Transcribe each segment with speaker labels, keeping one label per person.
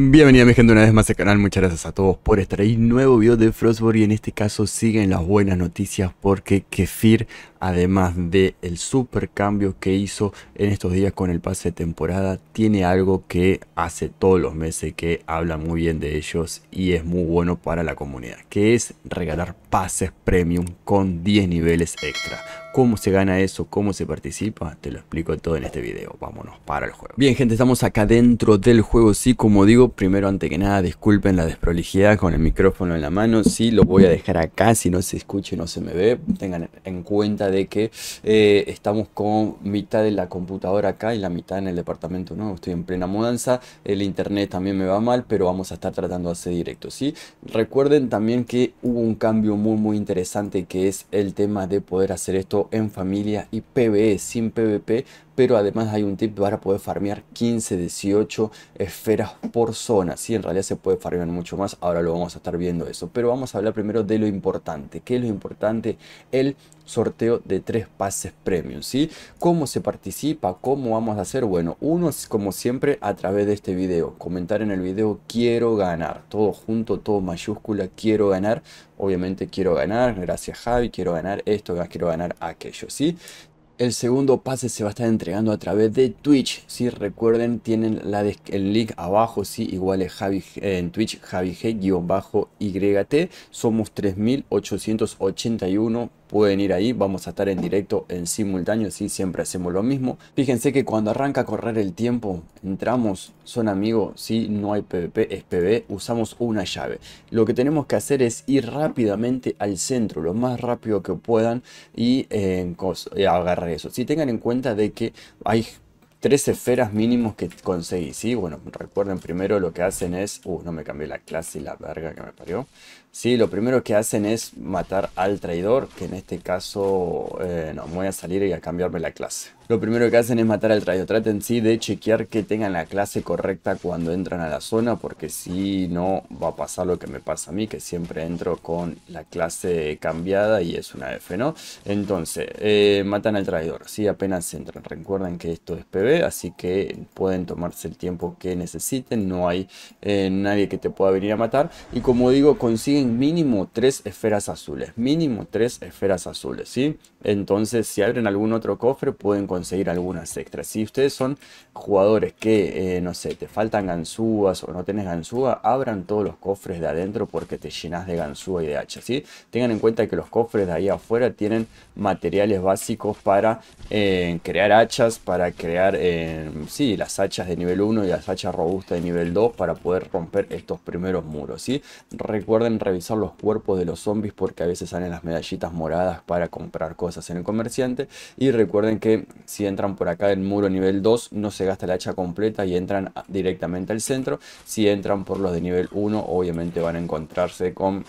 Speaker 1: Bienvenida mi gente una vez más al canal, muchas gracias a todos por estar ahí, nuevo video de Frostborn y en este caso siguen las buenas noticias porque Kefir, además del el super cambio que hizo en estos días con el pase de temporada, tiene algo que hace todos los meses que habla muy bien de ellos y es muy bueno para la comunidad, que es regalar pases premium con 10 niveles extra ¿Cómo se gana eso? ¿Cómo se participa? Te lo explico todo en este video. Vámonos para el juego. Bien, gente, estamos acá dentro del juego. Sí, como digo, primero, ante que nada, disculpen la desprolijidad con el micrófono en la mano. Sí, lo voy a dejar acá. Si no se escucha y no se me ve, tengan en cuenta de que eh, estamos con mitad de la computadora acá y la mitad en el departamento nuevo. Estoy en plena mudanza. El internet también me va mal, pero vamos a estar tratando de hacer directo. Sí, recuerden también que hubo un cambio muy, muy interesante que es el tema de poder hacer esto en Familia y PvE sin PvP pero además hay un tip para poder farmear 15, 18 esferas por zona. Sí, en realidad se puede farmear mucho más, ahora lo vamos a estar viendo eso. Pero vamos a hablar primero de lo importante. ¿Qué es lo importante? El sorteo de tres pases premium, ¿sí? ¿Cómo se participa? ¿Cómo vamos a hacer? Bueno, uno es como siempre a través de este video. Comentar en el video quiero ganar. Todo junto, todo mayúscula, quiero ganar. Obviamente quiero ganar, gracias Javi, quiero ganar esto, quiero ganar aquello, ¿sí? El segundo pase se va a estar entregando a través de Twitch. Si recuerden, tienen la el link abajo, si ¿sí? igual es en Twitch, JaviG-YT. Somos 3881 pueden ir ahí, vamos a estar en directo en simultáneo, sí, siempre hacemos lo mismo. Fíjense que cuando arranca a correr el tiempo, entramos, son amigos, sí, no hay PvP, es pvp, usamos una llave. Lo que tenemos que hacer es ir rápidamente al centro, lo más rápido que puedan y eh, agarrar eso. Si tengan en cuenta de que hay tres esferas mínimas que conseguís, ¿sí? Bueno, recuerden primero lo que hacen es... Uh, no me cambié la clase y la verga que me parió. Sí, lo primero que hacen es matar al traidor, que en este caso, eh, no, voy a salir y a cambiarme la clase. Lo primero que hacen es matar al traidor. Traten sí de chequear que tengan la clase correcta cuando entran a la zona, porque si no va a pasar lo que me pasa a mí, que siempre entro con la clase cambiada y es una F, ¿no? Entonces, eh, matan al traidor, si apenas entran. Recuerden que esto es pv así que pueden tomarse el tiempo que necesiten, no hay eh, nadie que te pueda venir a matar. Y como digo, consiguen mínimo tres esferas azules, mínimo tres esferas azules, ¿sí? Entonces, si abren algún otro cofre, pueden conseguir algunas extras. Si ustedes son jugadores que, eh, no sé, te faltan ganzúas o no tenés ganzúa, abran todos los cofres de adentro porque te llenas de ganzúa y de hachas ¿sí? Tengan en cuenta que los cofres de ahí afuera tienen materiales básicos para eh, crear hachas, para crear, eh, las hachas de nivel 1 y las hachas robustas de nivel 2 para poder romper estos primeros muros, ¿sí? Recuerden revisar los cuerpos de los zombies porque a veces salen las medallitas moradas para comprar cosas en el comerciante. Y recuerden que si entran por acá del muro nivel 2 no se gasta la hacha completa y entran directamente al centro. Si entran por los de nivel 1 obviamente van a encontrarse con...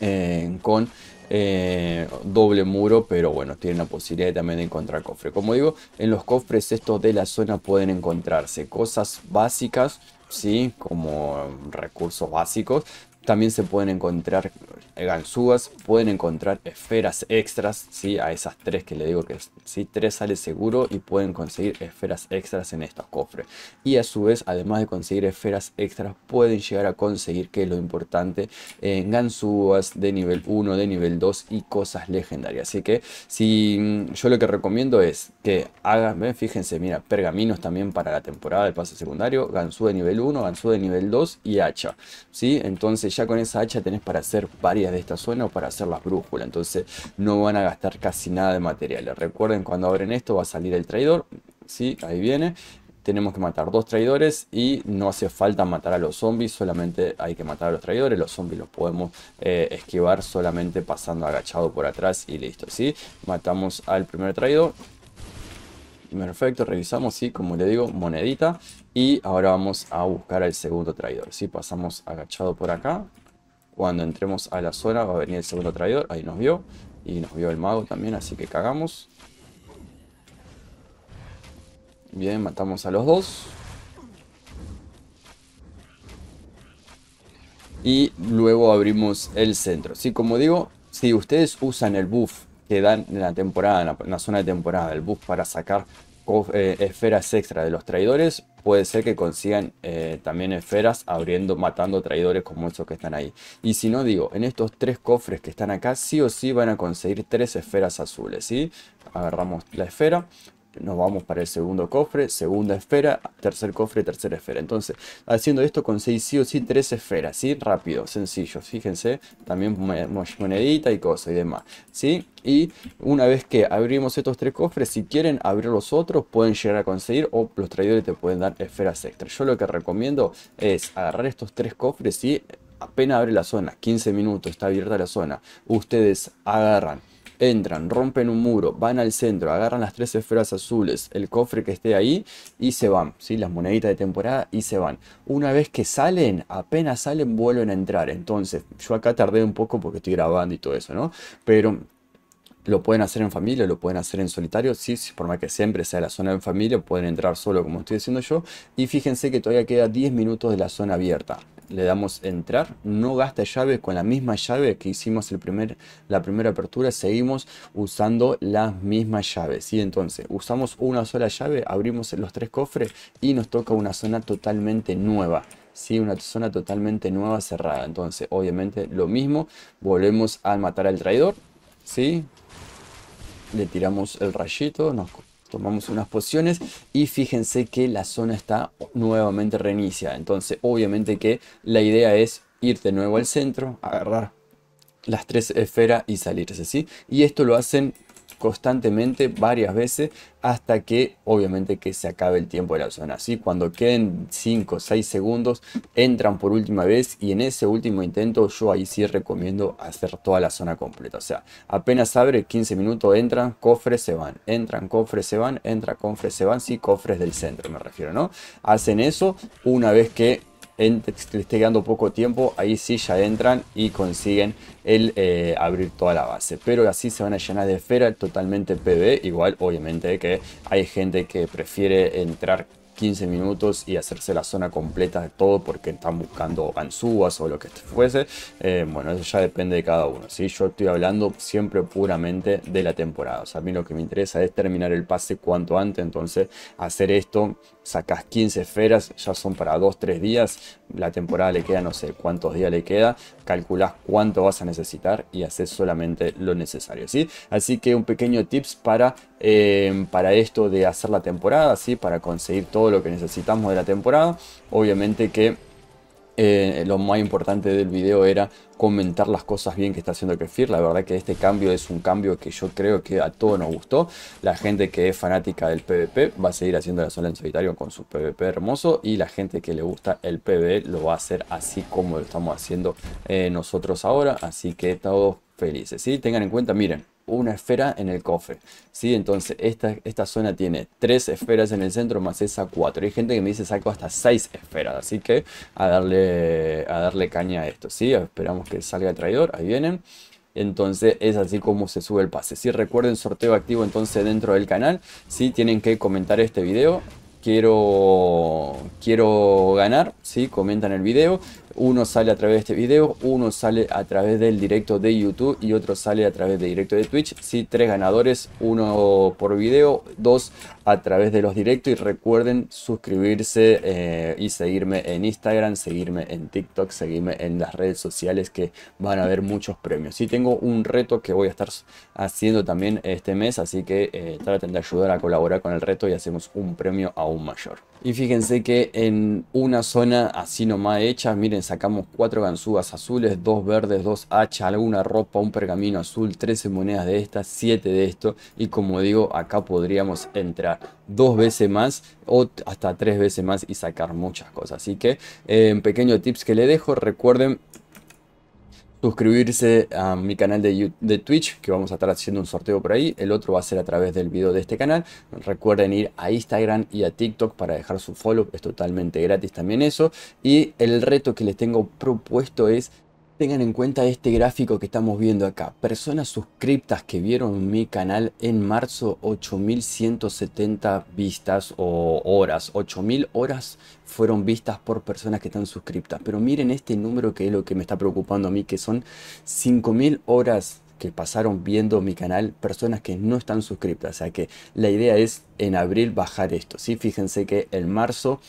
Speaker 1: Eh, con eh, doble muro, pero bueno, tienen la posibilidad también de encontrar cofre. Como digo, en los cofres estos de la zona pueden encontrarse cosas básicas, ¿sí? Como recursos básicos, también se pueden encontrar ganzúas, pueden encontrar esferas extras, ¿sí? a esas tres que le digo que ¿sí? tres sale seguro y pueden conseguir esferas extras en estos cofres. Y a su vez, además de conseguir esferas extras, pueden llegar a conseguir, que es lo importante, en eh, ganzúas de nivel 1, de nivel 2 y cosas legendarias. Así que si mm, yo lo que recomiendo es que hagan, fíjense, mira, pergaminos también para la temporada de pase secundario, ganzúa de nivel 1, ganzúa de nivel 2 y hacha. ¿sí? Entonces ya con esa hacha tenés para hacer varias de estas zonas o para hacer las brújulas. Entonces no van a gastar casi nada de materiales. Recuerden, cuando abren esto va a salir el traidor. Sí, ahí viene tenemos que matar dos traidores y no hace falta matar a los zombies, solamente hay que matar a los traidores, los zombies los podemos eh, esquivar solamente pasando agachado por atrás y listo, ¿sí? Matamos al primer traidor, Perfecto, revisamos, sí, como le digo, monedita. Y ahora vamos a buscar al segundo traidor, sí. Pasamos agachado por acá. Cuando entremos a la zona va a venir el segundo traidor, ahí nos vio. Y nos vio el mago también, así que cagamos. Bien, matamos a los dos. Y luego abrimos el centro. Sí, como digo, si ustedes usan el buff que dan en la temporada, en la, zona de temporada, el bus para sacar eh, esferas extra de los traidores, puede ser que consigan eh, también esferas abriendo, matando traidores como esos que están ahí. Y si no, digo, en estos tres cofres que están acá, sí o sí van a conseguir tres esferas azules, ¿sí? Agarramos la esfera, nos vamos para el segundo cofre, segunda esfera, tercer cofre, tercera esfera. Entonces, haciendo esto 6 sí o sí tres esferas, ¿sí? Rápido, sencillo, fíjense, también monedita y cosas y demás, ¿sí? Y una vez que abrimos estos tres cofres, si quieren abrir los otros, pueden llegar a conseguir o los traidores te pueden dar esferas extra. Yo lo que recomiendo es agarrar estos tres cofres y apenas abre la zona, 15 minutos, está abierta la zona, ustedes agarran Entran, rompen un muro, van al centro, agarran las tres esferas azules, el cofre que esté ahí y se van, ¿sí? las moneditas de temporada y se van. Una vez que salen, apenas salen, vuelven a entrar. Entonces, yo acá tardé un poco porque estoy grabando y todo eso, ¿no? Pero lo pueden hacer en familia, lo pueden hacer en solitario, sí, por más que siempre sea la zona en familia, pueden entrar solo como estoy diciendo yo. Y fíjense que todavía queda 10 minutos de la zona abierta le damos entrar, no gasta llave, con la misma llave que hicimos el primer, la primera apertura, seguimos usando las mismas llaves. y Entonces, usamos una sola llave, abrimos los tres cofres y nos toca una zona totalmente nueva. ¿sí? Una zona totalmente nueva cerrada. Entonces, obviamente lo mismo, volvemos a matar al traidor. ¿sí? Le tiramos el rayito, nos tomamos unas pociones y fíjense que la zona está nuevamente reiniciada. Entonces, obviamente que la idea es ir de nuevo al centro, agarrar las tres esferas y salirse, Y esto lo hacen constantemente varias veces hasta que obviamente que se acabe el tiempo de la zona. Así cuando queden 5 o 6 segundos entran por última vez y en ese último intento yo ahí sí recomiendo hacer toda la zona completa. O sea, apenas abre 15 minutos entran, cofres se van, entran, cofres se van, entra, cofres se van, si cofres del centro me refiero, ¿no? Hacen eso una vez que le esté quedando poco tiempo, ahí sí ya entran y consiguen el eh, abrir toda la base. Pero así se van a llenar de esfera totalmente PB, igual obviamente que hay gente que prefiere entrar 15 minutos y hacerse la zona completa de todo porque están buscando ganzúas o lo que fuese. Eh, bueno, eso ya depende de cada uno. ¿sí? Yo estoy hablando siempre puramente de la temporada. O sea, a mí lo que me interesa es terminar el pase cuanto antes. Entonces, hacer esto sacas 15 esferas, ya son para 2-3 días, la temporada le queda no sé cuántos días le queda, calculás cuánto vas a necesitar y haces solamente lo necesario, ¿sí? Así que un pequeño tips para, eh, para esto de hacer la temporada, ¿sí? Para conseguir todo lo que necesitamos de la temporada, obviamente que eh, lo más importante del video era comentar las cosas bien que está haciendo Kefir. La verdad que este cambio es un cambio que yo creo que a todos nos gustó. La gente que es fanática del PvP va a seguir haciendo la sola en solitario con su PvP hermoso y la gente que le gusta el PvE lo va a hacer así como lo estamos haciendo eh, nosotros ahora. Así que todos felices. y Tengan en cuenta, miren una esfera en el cofre. ¿sí? Entonces esta, esta zona tiene tres esferas en el centro más esa cuatro. Hay gente que me dice saco hasta seis esferas, así que a darle, a darle caña a esto. ¿sí? Esperamos que salga el traidor, ahí vienen. Entonces es así como se sube el pase. Si recuerden sorteo activo entonces dentro del canal, si tienen que comentar este video. Quiero, quiero ganar, si ¿sí? comentan el video uno sale a través de este video, uno sale a través del directo de YouTube y otro sale a través del directo de Twitch. Sí, tres ganadores, uno por video, dos a través de los directos. Y recuerden suscribirse eh, y seguirme en Instagram, seguirme en TikTok, seguirme en las redes sociales que van a haber muchos premios. Sí, tengo un reto que voy a estar haciendo también este mes, así que eh, traten de ayudar a colaborar con el reto y hacemos un premio aún mayor. Y fíjense que en una zona así nomás hecha, miren, sacamos cuatro ganzúas azules, dos verdes, dos hachas, alguna ropa, un pergamino azul, 13 monedas de estas, 7 de esto. Y como digo, acá podríamos entrar dos veces más o hasta tres veces más y sacar muchas cosas. Así que, en eh, pequeño tips que le dejo, recuerden suscribirse a mi canal de, de, Twitch, que vamos a estar haciendo un sorteo por ahí. El otro va a ser a través del video de este canal. Recuerden ir a Instagram y a TikTok para dejar su follow. Es totalmente gratis también eso. Y el reto que les tengo propuesto es Tengan en cuenta este gráfico que estamos viendo acá. Personas suscriptas que vieron mi canal en marzo, 8.170 vistas o horas. 8.000 horas fueron vistas por personas que están suscriptas. Pero miren este número que es lo que me está preocupando a mí, que son 5.000 horas que pasaron viendo mi canal personas que no están suscriptas. O sea que la idea es en abril bajar esto. ¿sí? Fíjense que en marzo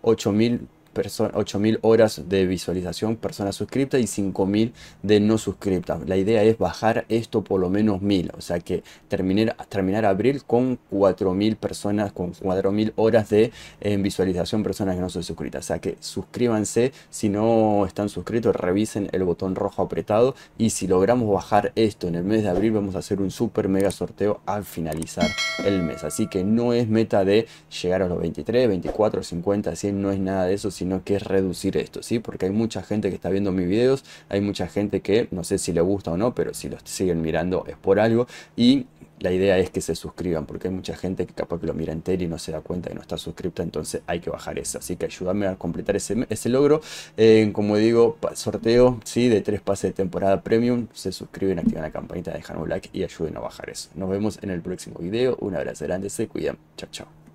Speaker 1: 8000 8.000 horas de visualización personas suscriptas y 5.000 de no suscriptas. La idea es bajar esto por lo menos 1.000, o sea que terminar, terminar abril con 4.000 personas, con 4.000 horas de eh, visualización personas que no son suscritas. O sea que suscríbanse, si no están suscritos revisen el botón rojo apretado y si logramos bajar esto en el mes de abril vamos a hacer un super mega sorteo al finalizar el mes. Así que no es meta de llegar a los 23, 24, 50, 100, no es nada de eso, sino que es reducir esto, ¿sí? Porque hay mucha gente que está viendo mis videos, hay mucha gente que no sé si le gusta o no, pero si los siguen mirando es por algo y la idea es que se suscriban, porque hay mucha gente que capaz que lo mira entero y no se da cuenta que no está suscripta, entonces hay que bajar eso, Así que ayúdame a completar ese, ese logro. Eh, como digo, sorteo ¿sí? de tres pases de temporada premium. Se suscriben, activan la campanita, dejan un like y ayuden a bajar eso. Nos vemos en el próximo video. Un abrazo grande, se cuidan. Chao, chao.